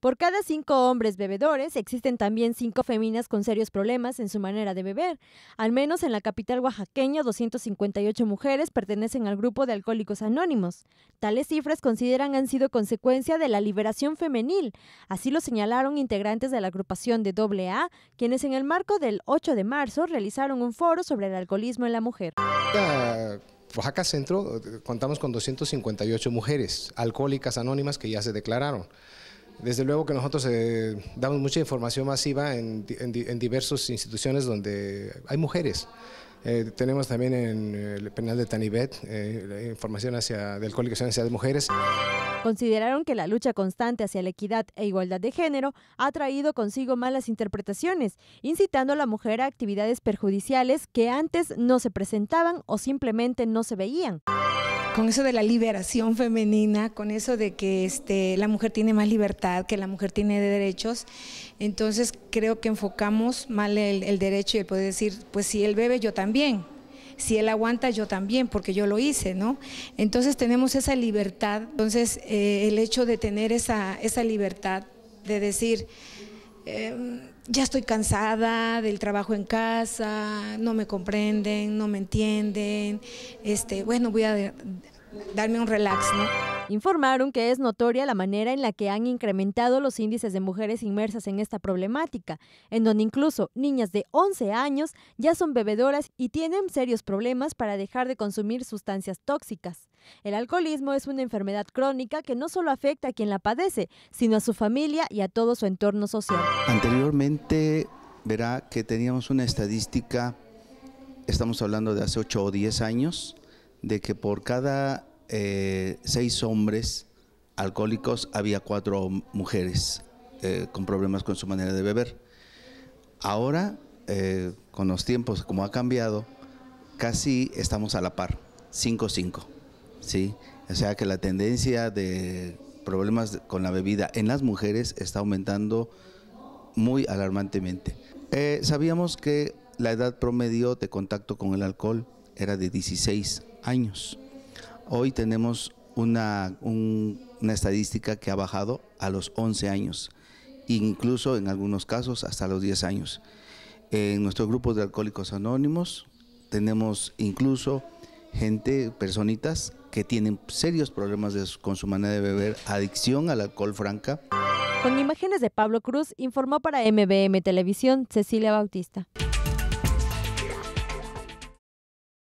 Por cada cinco hombres bebedores, existen también cinco feminas con serios problemas en su manera de beber. Al menos en la capital oaxaqueña, 258 mujeres pertenecen al grupo de alcohólicos anónimos. Tales cifras consideran han sido consecuencia de la liberación femenil. Así lo señalaron integrantes de la agrupación de AA, quienes en el marco del 8 de marzo realizaron un foro sobre el alcoholismo en la mujer. En Oaxaca Centro eh, contamos con 258 mujeres alcohólicas anónimas que ya se declararon. Desde luego que nosotros eh, damos mucha información masiva en, diversas instituciones donde hay mujeres. Eh, tenemos también en el penal de Tanibet eh, información hacia, del Código de Mujeres. Consideraron que la lucha constante hacia la equidad e igualdad de género ha traído consigo malas interpretaciones, incitando a la mujer a actividades perjudiciales que antes no se presentaban o simplemente no se veían con eso de la liberación femenina, con eso de que este, la mujer tiene más libertad, que la mujer tiene derechos, entonces creo que enfocamos mal el, derecho y el poder decir, pues si él bebe, yo también, si él aguanta, yo también, porque yo lo hice, ¿no? Entonces tenemos esa libertad, entonces eh, el hecho de tener esa, esa libertad de decir, Em, ya estoy cansada del trabajo en casa, no me comprenden, no me entienden, este, bueno, voy a darme un relax, Informaron que es notoria la manera en la que han incrementado los índices de mujeres inmersas en esta problemática, en donde incluso niñas de 11 años ya son bebedoras y tienen serios problemas para dejar de consumir sustancias tóxicas. El alcoholismo es una enfermedad crónica que no solo afecta a quien la padece, sino a su familia y a todo su entorno social. Anteriormente, verá que teníamos una estadística, estamos hablando de hace 8 o 10 años, de que por cada eh, 6 hombres alcohólicos había 4 mujeres eh, con problemas con su manera de beber. Ahora, eh, con los tiempos como ha cambiado, casi estamos a la par, 5-5. ¿sí? O sea que la tendencia de problemas con la bebida en las mujeres está aumentando muy alarmantemente. Eh, sabíamos que la edad promedio de contacto con el alcohol era de 16 años. Hoy tenemos una, estadística que ha bajado a los 11 años, incluso en algunos casos hasta los 10 años. En nuestro grupo de alcohólicos anónimos tenemos incluso gente, personitas que tienen serios problemas con su manera de beber, adicción al alcohol franca. Con imágenes de Pablo Cruz, informó para MBM Televisión Cecilia Bautista.